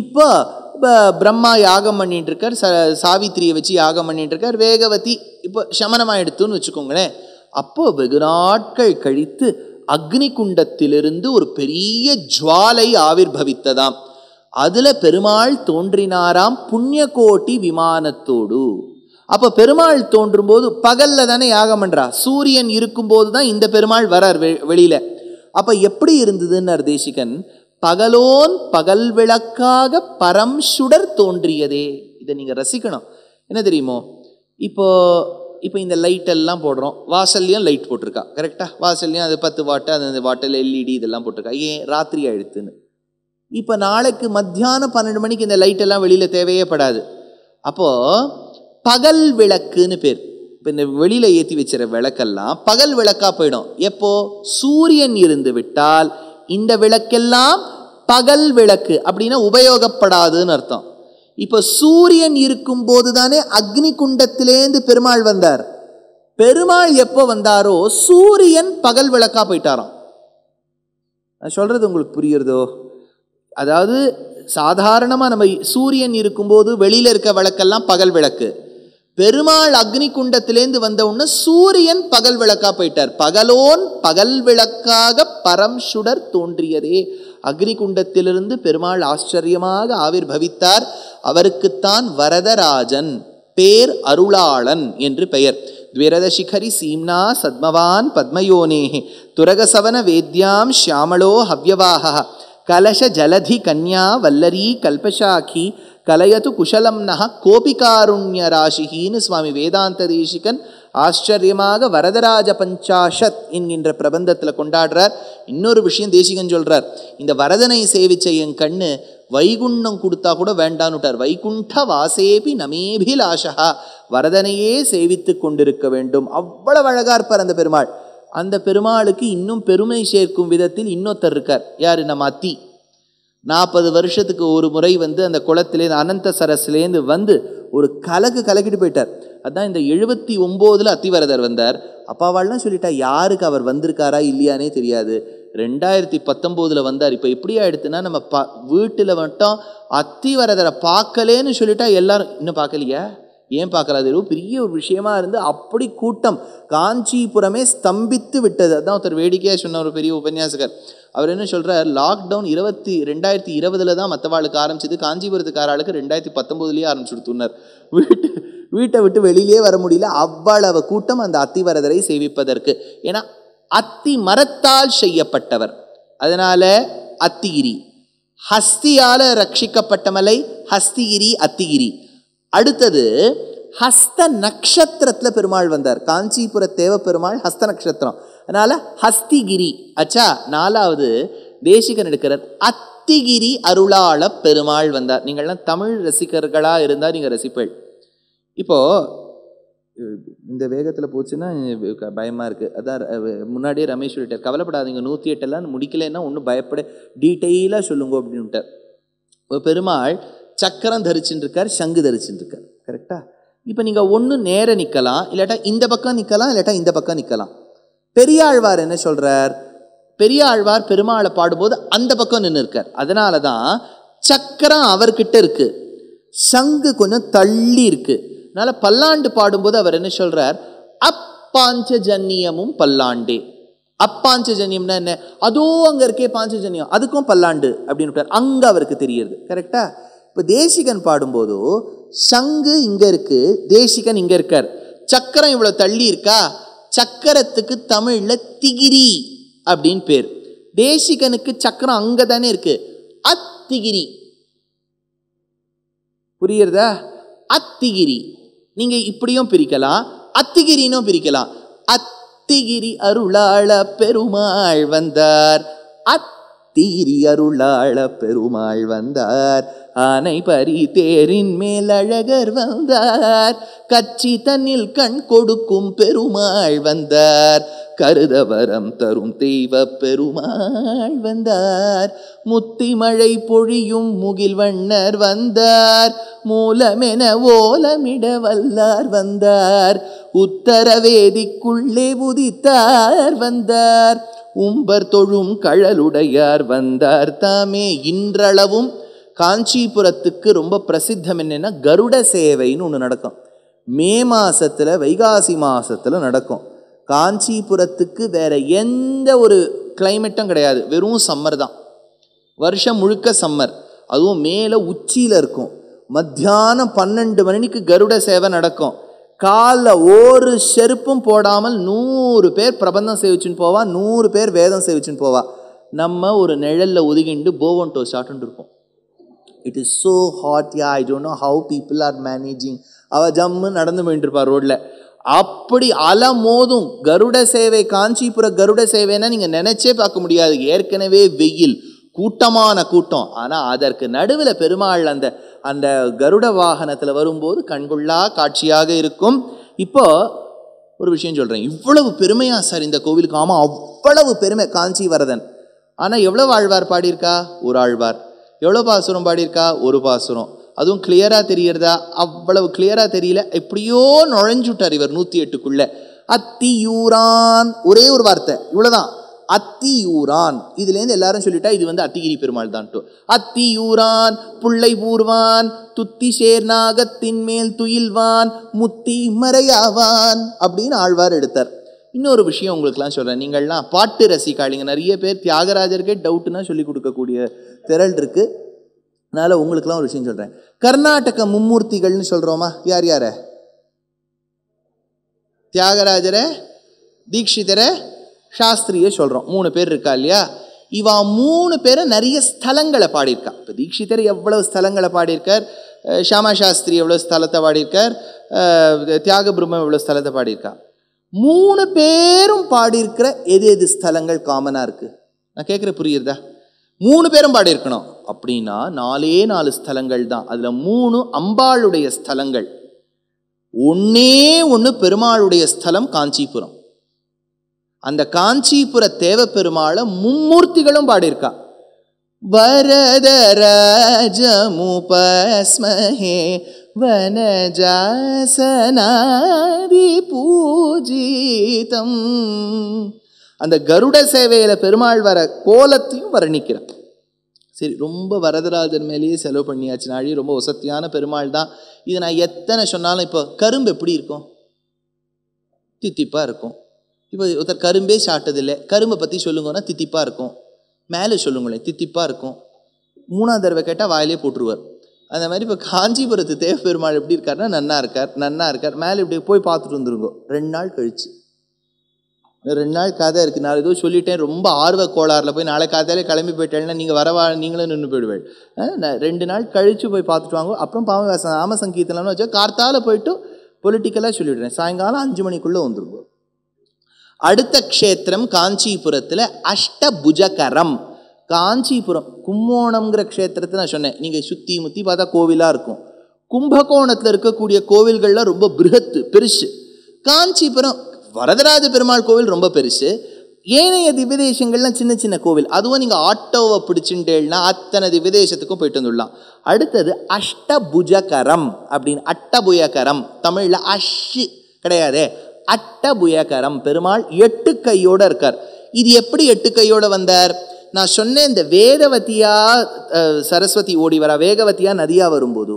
இப்போ பிரம்மா யாகம் பண்ணிட்டுருக்கார் ச சாவித்திரியை வச்சு யாகம் பண்ணிட்டுருக்கார் வேகவதி இப்போ சமனமாக எடுத்துன்னு வச்சுக்கோங்களேன் அப்போது வெகு நாட்கள் கழித்து அக்னி குண்டத்திலிருந்து ஒரு பெரிய ஜுவாலை பவித்ததாம் அதில் பெருமாள் தோன்றினாராம் புண்ணிய கோட்டி விமானத்தோடு அப்போ பெருமாள் தோன்றும் போது பகலில் தானே யாகம் பண்ணுறா சூரியன் இருக்கும்போது தான் இந்த பெருமாள் வரார் வெளியில் அப்போ எப்படி இருந்ததுன்னு தேசிகன் பகலோன் பகல் விளக்காக பரம் சுடர் தோன்றியதே இதை நீங்கள் ரசிக்கணும் என்ன தெரியுமோ இப்போ இப்போ இந்த லைட் எல்லாம் போடுறோம் வாசல்லையும் லைட் போட்டிருக்கா கரெக்டாக வாசல்லையும் அது பத்து வாட்டு அது அந்த வாட்டில் எல்இடி e இதெல்லாம் போட்டிருக்கா ஏன் ராத்திரி ஆயிடுத்துன்னு இப்போ நாளைக்கு மத்தியானம் பன்னெண்டு மணிக்கு இந்த லைட் எல்லாம் வெளியில் தேவையே படாது அப்போது பகல் விளக்குன்னு பேர் இப்போ இந்த வெளியில் ஏற்றி வச்சுற விளக்கெல்லாம் பகல் விளக்காக போயிடும் எப்போ சூரியன் இருந்து விட்டால் இந்த விளக்கெல்லாம் பகல் விளக்கு அப்படின்னா உபயோகப்படாதுன்னு அர்த்தம் இப்போ சூரியன் இருக்கும் போது தானே அக்னி குண்டத்திலேந்து பெருமாள் வந்தார் பெருமாள் எப்போ வந்தாரோ சூரியன் பகல் விளக்கா போயிட்டாராம் நான் சொல்றது உங்களுக்கு புரியுறதோ அதாவது சாதாரணமாக நம்ம சூரியன் இருக்கும்போது வெளியில் இருக்க விளக்கெல்லாம் பகல் விளக்கு பெருமாள் அக்னி குண்டத்திலேந்து வந்த உடனே சூரியன் பகல் விளக்கா போயிட்டார் பகலோன் பகல் விளக்காக பரம் சுடர் தோன்றியதே அக்னிகுண்டத்திலிருந்து பெருமாள் ஆச்சரியமாக ஆவிர் பவித்தார் அவருக்குத்தான் வரதராஜன் பேர் அருளாளன் என்று பெயர் த்விரதசிகரி சீம்னா சத்மவான் பத்மயோனேஹே துரகசவன வேத்யாம் ஷியாமளோ ஹவ்யவாக கலஷ ஜலதி கன்யா வல்லரி கல்பசாக்கி கலயது குஷலம் நக கோபிகாருண்ய ராசிகின்னு சுவாமி வேதாந்த தேசிகன் ஆச்சரியமாக வரதராஜ பஞ்சாஷத் என்கின்ற பிரபந்தத்தில் கொண்டாடுறார் இன்னொரு விஷயம் தேசிகன் சொல்கிறார் இந்த வரதனை சேவிச்ச என் கண்ணு வைகுண்டம் கொடுத்தா கூட வேண்டான்னுட்டார் வைகுண்ட வாசேபி நமேபிலாஷா வரதனையே சேவித்து கொண்டிருக்க வேண்டும் அவ்வளவு அழகாக இருப்பார் அந்த பெருமாள் அந்த பெருமாளுக்கு இன்னும் பெருமை சேர்க்கும் விதத்தில் இன்னொருத்தர் இருக்கார் யார் நம்ம அத்தி நாற்பது வருஷத்துக்கு ஒரு முறை வந்து அந்த குளத்துலேருந்து அனந்த சரஸ்லேருந்து வந்து ஒரு கலக்கு கலக்கிட்டு போயிட்டார் அதுதான் இந்த எழுபத்தி ஒம்போதில் அத்திவரதர் வந்தார் அப்பாவாலாம் சொல்லிட்டா யாருக்கு அவர் வந்திருக்காரா இல்லையானே தெரியாது ரெண்டாயிரத்தி பத்தொம்போதில் வந்தார் இப்போ எப்படி ஆகிடுதுன்னா நம்ம ப வீட்டில் மட்டும் அத்திவரதரை பார்க்கலேன்னு சொல்லிட்டா எல்லாரும் இன்னும் பார்க்கலையா ஏன் பார்க்கலாது பெரிய ஒரு விஷயமா இருந்து அப்படி கூட்டம் காஞ்சிபுரமே ஸ்தம்பித்து விட்டது அதுதான் ஒருத்தர் வேடிக்கையாக சொன்ன ஒரு பெரிய உபன்யாசகர் அவர் என்ன சொல்கிறார் லாக்டவுன் இருபத்தி ரெண்டாயிரத்தி இருபதில் தான் மற்றவாளுக்கு ஆரம்பிச்சது ஆளுக்கு ரெண்டாயிரத்தி பத்தொம்போதுலேயே ஆரம்பிச்சு கொடுத்துனர் வீட்டு வீட்டை விட்டு வெளியிலே வர முடியல அவ்வளவு கூட்டம் அந்த அத்திவரதரை சேவிப்பதற்கு ஏன்னா அத்தி மரத்தால் செய்யப்பட்டவர் அதனால் அத்திகிரி ஹஸ்தியால் ரட்சிக்கப்பட்ட மலை ஹஸ்திகிரி அத்திகிரி அடுத்தது ஹஸ்த நட்சத்திரத்தில் பெருமாள் வந்தார் காஞ்சிபுர தேவ பெருமாள் ஹஸ்த நட்சத்திரம் அதனால் ஹஸ்திகிரி அச்சா நாலாவது தேசிகன் எடுக்கிறார் அத்திகிரி அருளாள பெருமாள் வந்தார் நீங்கள்லாம் தமிழ் ரசிகர்களாக இருந்தால் நீங்கள் ரசிப்பள் இப்போது இந்த வேகத்தில் போச்சுன்னா பயமாக இருக்குது அதான் முன்னாடியே ரமேஷ் சொல்லிட்டார் கவலைப்படாதீங்க நூற்றி எட்டெல்லாம் முடிக்கலைன்னா ஒன்றும் பயப்பட டீட்டெயிலாக சொல்லுங்க அப்படின்ட்டு ஒரு பெருமாள் சக்கரம் தரிச்சுட்டு இருக்கார் சங்கு தரிச்சுட்டு இருக்கார் கரெக்டாக இப்போ நீங்கள் ஒன்று நேர நிற்கலாம் இல்லாட்டா இந்த பக்கம் நிற்கலாம் இல்லாட்டா இந்த பக்கம் நிற்கலாம் பெரியாழ்வார் என்ன சொல்கிறார் பெரியாழ்வார் பெருமாளை பாடும்போது அந்த பக்கம் நின்று இருக்கார் அதனால தான் சக்கரம் அவர்கிட்ட இருக்குது சங்கு கொஞ்சம் தள்ளி இருக்குது அதனால் பல்லாண்டு பாடும்போது அவர் என்ன சொல்கிறார் அப்பாஞ்சஜன்யமும் பல்லாண்டே அப்பாஞ்சஜன்யம்னா என்ன அதோ அங்கே இருக்கே பாஞ்சஜன்யம் அதுக்கும் பல்லாண்டு அப்படின்னு அங்கே அவருக்கு தெரியுது கரெக்டாக இப்போ தேசிகன் பாடும்போதோ சங்கு இங்கே இருக்குது தேசிகன் இங்கே இருக்கார் சக்கரம் இவ்வளோ தள்ளி இருக்கா சக்கரத்துக்கு தமிழில் திகிரி அப்படின்னு பேர் தேசிகனுக்கு சக்கரம் அங்கே தானே இருக்கு அத்திகிரி புரியுறதா அத்திகிரி நீங்க இப்படியும் பிரிக்கலாம் அத்திகிரினும் பிரிக்கலாம் அத்திகிரி அருளாள பெருமாள் வந்தார் அத்திகிரி அருளாள பெருமாள் வந்தார் ஆனை பரி தேரின் மேல் அழகர் வந்தார் கச்சி தன்னில் கண் கொடுக்கும் பெருமாள் வந்தார் கருதவரம் தரும் தெய்வ பெருமாள் வந்தார் முத்தி மழை பொழியும் முகில் வண்ணர் வந்தார் மூலமென ஓலமிட வல்லார் வந்தார் உத்தரவேதிக்குள்ளே உதித்தார் வந்தார் உம்பர் தொழும் கழலுடையார் வந்தார் தாமே இன்றளவும் காஞ்சிபுரத்துக்கு ரொம்ப பிரசித்தம் என்னென்னா கருட சேவைன்னு ஒன்று நடக்கும் மே மாதத்தில் வைகாசி மாதத்தில் நடக்கும் காஞ்சிபுரத்துக்கு வேறு எந்த ஒரு கிளைமேட்டும் கிடையாது வெறும் சம்மர் தான் வருஷம் முழுக்க சம்மர் அதுவும் மேலே உச்சியில் இருக்கும் மத்தியானம் பன்னெண்டு மணிக்கு கருட சேவை நடக்கும் காலில் ஒரு செருப்பும் போடாமல் நூறு பேர் பிரபந்தம் சேவிச்சுன்னு போவா நூறு பேர் வேதம் சேவிச்சுன்னு போவா நம்ம ஒரு நிழலில் ஒதுகிண்டு டோ சாட்டுன்னு இருப்போம் it is so hot yeah I don't know how people are managing அவள் ஜம்மு நடந்து போயிட்டு இருப்பாள் ரோட்டில் அப்படி அலமோதும் கருட சேவை காஞ்சிபுர கருட சேவைன்னா நீங்கள் நினச்சே பார்க்க முடியாது ஏற்கனவே வெயில் கூட்டமான கூட்டம் ஆனால் அதற்கு நடுவில் பெருமாள் அந்த அந்த கருட வாகனத்தில் வரும்போது கண்கொள்ளா காட்சியாக இருக்கும் இப்போ ஒரு விஷயம் சொல்கிறேன் இவ்வளவு பெருமையா சார் இந்த கோவிலுக்கு ஆமாம் அவ்வளவு பெருமை காஞ்சி வரதன் ஆனால் எவ்வளவு ஆழ்வார் பாடியிருக்கா ஒரு ஆழ்வார் எவ்வளோ பாசுரம் பாடியிருக்கா ஒரு பாசுரம் அதுவும் கிளியராக தெரியறதா அவ்வளவு கிளியராக தெரியல எப்படியோ நுழைஞ்சுட்டார் இவர் நூற்றி எட்டுக்குள்ளே அத்தியூரான் ஒரே ஒரு வார்த்தை இவ்வளோதான் அத்தியூரான் இதுலேருந்து எல்லாரும் சொல்லிட்டா இது வந்து அத்திகிரி பெருமாள் தான் அத்தியூரான் புள்ளை பூர்வான் துத்தி சேர் நாகத்தின் மேல் துயில்வான் முத்தி மறையாவான் அப்படின்னு ஆழ்வார் எடுத்தார் இன்னொரு விஷயம் உங்களுக்குலாம் சொல்கிறேன் நீங்கள்லாம் பாட்டு ரசிக்காளிங்க நிறைய பேர் தியாகராஜருக்கே டவுட்டுனா சொல்லி கொடுக்கக்கூடிய திரள் இருக்குது அதனால் உங்களுக்குலாம் ஒரு விஷயம் சொல்கிறேன் கர்நாடக மும்மூர்த்திகள்னு சொல்கிறோமா யார் யார தியாகராஜரை தீக்ஷிதரை சாஸ்திரியை சொல்கிறோம் மூணு பேர் இருக்கா இல்லையா இவா மூணு பேரை நிறைய ஸ்தலங்களை பாடியிருக்கா இப்போ தீட்சிதர் எவ்வளவு ஸ்தலங்களை பாடியிருக்கார் ஷியாமா சாஸ்திரி எவ்வளோ ஸ்தலத்தை பாடியிருக்கார் தியாக பிரம்மம் எவ்வளோ ஸ்தலத்தை பாடியிருக்கா மூணு பேரும் பாடியிருக்கிற எது எது ஸ்தலங்கள் காமனாக இருக்குது நான் கேட்குற புரியுறதா மூணு பேரும் பாடியிருக்கணும் அப்படின்னா நாலே நாலு ஸ்தலங்கள் தான் அதில் மூணு அம்பாளுடைய ஸ்தலங்கள் ஒன்றே ஒன்று பெருமாளுடைய ஸ்தலம் காஞ்சிபுரம் அந்த காஞ்சிபுர தேவ பெருமாளை மும்மூர்த்திகளும் பாடியிருக்கா வரதராஜமுபஸ்மஹே வனஜாசனாதி பூஜிதம் அந்த கருட சேவையில் பெருமாள் வர கோலத்தையும் வர்ணிக்கிறார் சரி ரொம்ப வரதராஜன் மேலேயே செலவு பண்ணியாச்சு நாளி ரொம்ப வசத்தியான பெருமாள் தான் இது நான் எத்தனை சொன்னாலும் இப்போ கரும்பு எப்படி இருக்கும் தித்திப்பாக இருக்கும் இப்போ ஒருத்தர் கரும்பே சாப்பிட்டதில்லை கரும்பை பற்றி சொல்லுங்கன்னா தித்திப்பாக இருக்கும் மேலே சொல்லுங்களேன் தித்திப்பாக இருக்கும் மூணாவது தடவை கேட்டால் வாயிலே போட்டுருவார் அந்த மாதிரி இப்போ காஞ்சிபுரத்து பெருமாள் எப்படி இருக்காருன்னா நன்னா இருக்கார் நன்னா இருக்கார் மேலே இப்படி போய் பார்த்துட்டு வந்துருங்கோ ரெண்டு நாள் கழிச்சு ரெண்டு நாள் கதை இருக்குது நான் ஏதோ சொல்லிட்டேன் ரொம்ப ஆர்வ கோளாறில் போய் நாளை காத்தாலே கிளம்பி போயிட்டேன்னா நீங்கள் வரவா நீங்களும் நின்று போயிடுவேன் ரெண்டு நாள் கழித்து போய் பார்த்துட்டு வாங்க அப்புறம் பாவ ஆம சங்கீதம்லாம் வச்சா கார்த்தால போயிட்டு பொலிட்டிக்கலாக சொல்லிவிடுறேன் சாயங்காலம் அஞ்சு மணிக்குள்ளே வந்துருவோம் அடுத்த க்ஷேத்திரம் காஞ்சிபுரத்தில் அஷ்டபுஜகரம் காஞ்சிபுரம் கும்போணம்ங்கிற க்ஷேத்திரத்தை நான் சொன்னேன் நீங்கள் சுற்றி முற்றி பார்த்தா கோவிலாக இருக்கும் கும்பகோணத்தில் இருக்கக்கூடிய கோவில்கள்லாம் ரொம்ப பிருகத்து பெருசு காஞ்சிபுரம் வரதராஜ பெருமாள் கோவில் ரொம்ப பெருசு ஏனைய திவ்யதேசங்கள்லாம் சின்ன சின்ன கோவில் அதுவும் நீங்கள் ஆட்டோவை பிடிச்சுட்டேன்னா அத்தனை திவ்யதேசத்துக்கும் போயிட்டு வந்துடலாம் அடுத்தது அஷ்டபுஜகரம் அப்படின்னு அட்டபுயகரம் தமிழில் அஷ்ஷு கிடையாதே அட்டபுயகரம் பெருமாள் எட்டு கையோடு இருக்கார் இது எப்படி எட்டு கையோடு வந்தார் நான் சொன்னேன் இந்த வேகவதியா சரஸ்வதி ஓடி வரா வேகவதியா நதியாக வரும்போது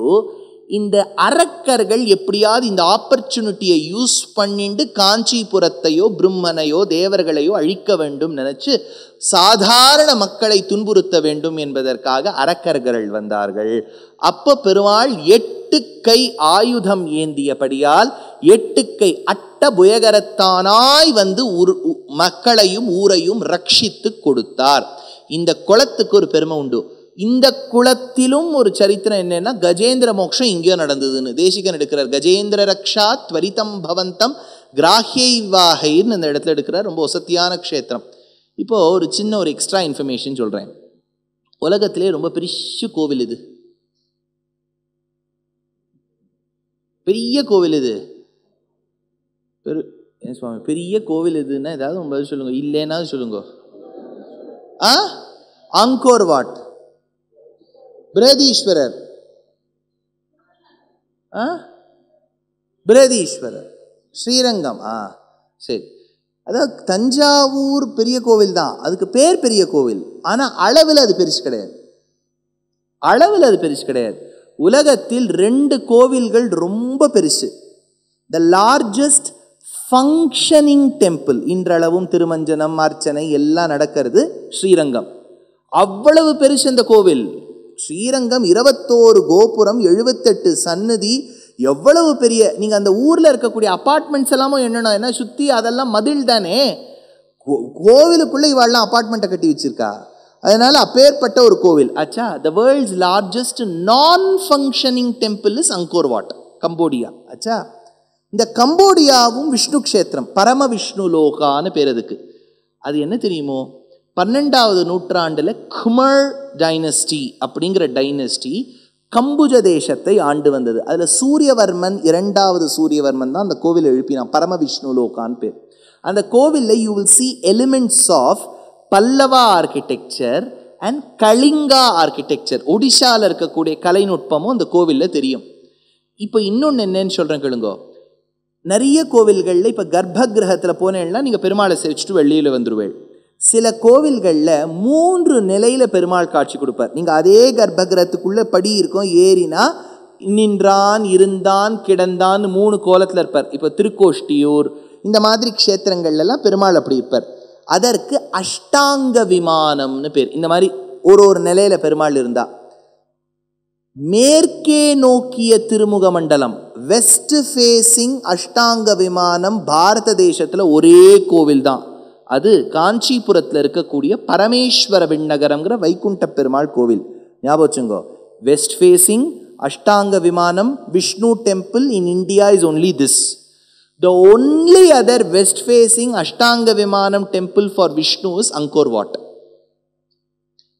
இந்த அரக்கர்கள் எப்படியாவது இந்த ஆப்பர்ச்சுனிட்டியை யூஸ் பண்ணிட்டு காஞ்சிபுரத்தையோ பிரம்மனையோ தேவர்களையோ அழிக்க வேண்டும் நினச்சி சாதாரண மக்களை துன்புறுத்த வேண்டும் என்பதற்காக அரக்கர்கள் வந்தார்கள் அப்போ பெருமாள் எட்டு கை ஆயுதம் ஏந்தியபடியால் எட்டு கை அட்ட புயகரத்தானாய் வந்து மக்களையும் ஊரையும் ரட்சித்து கொடுத்தார் இந்த குளத்துக்கு ஒரு பெருமை உண்டு இந்த குளத்திலும் ஒரு சரித்திரம் என்னென்னா கஜேந்திர மோட்சம் இங்கேயோ நடந்ததுன்னு தேசிகன் எடுக்கிறார் கஜேந்திர ரக்ஷா துவரித்தம் பவந்தம் கிராஹ்யவாகைன்னு அந்த இடத்துல எடுக்கிறார் ரொம்ப வசத்தியான க்ஷேத்திரம் இப்போது ஒரு சின்ன ஒரு எக்ஸ்ட்ரா இன்ஃபர்மேஷன் சொல்கிறேன் உலகத்திலே ரொம்ப பெரிய கோவில் இது பெரிய கோவில் இது பெரு என்ன சுவாமி பெரிய கோவில் இதுன்னா ஏதாவது பதில் சொல்லுங்க இல்லைன்னா சொல்லுங்க அங்கோர் வாட் பிரேதீஸ்வரர் பிரேதீஸ்வரர் ஸ்ரீரங்கம் ஆ சரி அதாவது தஞ்சாவூர் பெரிய கோவில் தான் அதுக்கு பேர் பெரிய கோவில் ஆனால் அளவில் அது பெருசு கிடையாது அளவில் அது பெருசு கிடையாது உலகத்தில் ரெண்டு கோவில்கள் ரொம்ப பெருசு த லார்ஜஸ்ட் ஃபங்க்ஷனிங் டெம்பிள் இன்றளவும் திருமஞ்சனம் அர்ச்சனை எல்லாம் நடக்கிறது ஸ்ரீரங்கம் அவ்வளவு பெருசு அந்த கோவில் ஸ்ரீரங்கம் இருபத்தோரு கோபுரம் எழுபத்தெட்டு சன்னதி எவ்வளவு பெரிய நீங்கள் அந்த ஊரில் இருக்கக்கூடிய அப்பார்ட்மெண்ட்ஸ் எல்லாமும் என்னென்னா ஏன்னா சுற்றி அதெல்லாம் மதில் தானே கோவிலுக்குள்ளே இவாள்லாம் அப்பார்ட்மெண்ட்டை கட்டி வச்சிருக்கா அதனால் அப்பேற்பட்ட ஒரு கோவில் ஆச்சா the world's largest non functioning temple is Angkor Wat Cambodia ஆச்சா இந்த கம்போடியாவும் விஷ்ணு க்ஷேத்திரம் பரம விஷ்ணு லோகான்னு பேர் அதுக்கு அது என்ன தெரியுமோ பன்னெண்டாவது நூற்றாண்டில் குமர் டைனஸ்டி அப்படிங்கிற டைனஸ்டி கம்புஜ தேசத்தை ஆண்டு வந்தது அதில் சூரியவர்மன் இரண்டாவது சூரியவர்மன் தான் அந்த கோவில் எழுப்பினான் பரம விஷ்ணு லோகான் பேர் அந்த கோவிலில் you will see elements of Pallava architecture and Kalinga architecture ஒடிஷாவில் இருக்கக்கூடிய கலைநுட்பமும் அந்த கோவிலில் தெரியும் இப்போ இன்னொன்று என்னன்னு சொல்கிறேன் கேளுங்கோ நிறைய கோவில்களில் இப்போ கர்ப்ப கிரகத்தில் போனேன்னா நீங்கள் பெருமாளை சிரிச்சுட்டு வெளியில் வந்துடுவேள் சில கோவில்களில் மூன்று நிலையில் பெருமாள் காட்சி கொடுப்பார் நீங்கள் அதே கர்ப்ப கிரகத்துக்குள்ளே படி இருக்கும் ஏறினா நின்றான் இருந்தான் கிடந்தான் மூணு கோலத்தில் இருப்பார் இப்போ திருக்கோஷ்டியூர் இந்த மாதிரி க்ஷேத்திரங்கள்லாம் பெருமாள் அப்படி இருப்பார் அதற்கு அஷ்டாங்க விமானம்னு பேர் இந்த மாதிரி ஒரு ஒரு நிலையில் பெருமாள் இருந்தால் மேற்கே நோக்கிய திருமுக மண்டலம் வெஸ்ட் ஃபேஸிங் அஷ்டாங்க விமானம் பாரத தேசத்தில் ஒரே கோவில் தான் அது காஞ்சிபுரத்தில் இருக்கக்கூடிய பரமேஸ்வர விண்ணகரங்கிற வைகுண்ட பெருமாள் கோவில் ஞாபகம் வச்சுங்கோ west facing ashtanga vimanam Vishnu temple in India is only this the only other west facing ashtanga vimanam temple for Vishnu is Angkor Wat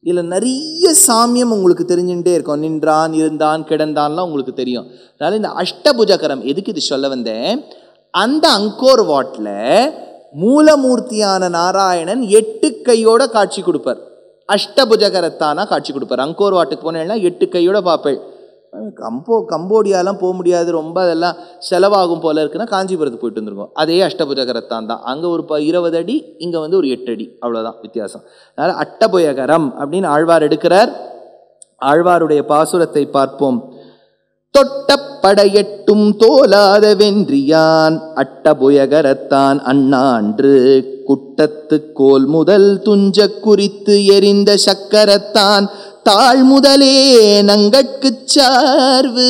இதில் நிறைய சாமியம் உங்களுக்கு தெரிஞ்சுட்டே இருக்கும் நின்றான் இருந்தான் கிடந்தான்லாம் உங்களுக்கு தெரியும் அதனால் இந்த அஷ்டபுஜகரம் எதுக்கு இது சொல்ல வந்தேன் அந்த அங்கோர் வாட்டில் மூலமூர்த்தியான நாராயணன் எட்டு கையோட காட்சி கொடுப்பார் அஷ்டபுஜகரத்தானா காட்சி கொடுப்பார் அங்கோர் வாட்டுக்கு போனேன்னா எட்டு கையோட பார்ப்பேன் கம்போ கம்போடியாலாம் போக முடியாது ரொம்ப அதெல்லாம் செலவாகும் போல இருக்குன்னா காஞ்சிபுரத்துக்கு போயிட்டு வந்திருக்கோம் அதே அஷ்டபுஜக தான் அங்கே ஒரு ப இருபது அடி இங்கே வந்து ஒரு எட்டு அடி அவ்வளோதான் வித்தியாசம் அதனால் அட்டபுயகரம் அப்படின்னு ஆழ்வார் எடுக்கிறார் ஆழ்வாருடைய பாசுரத்தை பார்ப்போம் தொட்டப்படையட்டும் தோலாத வென்றியான் அட்டபுயகரத்தான் அண்ணான்று குட்டத்து கோல் முதல் துஞ்ச குறித்து எரிந்த சக்கரத்தான் தாழ் முதலே நங்கட்குச் சார்வு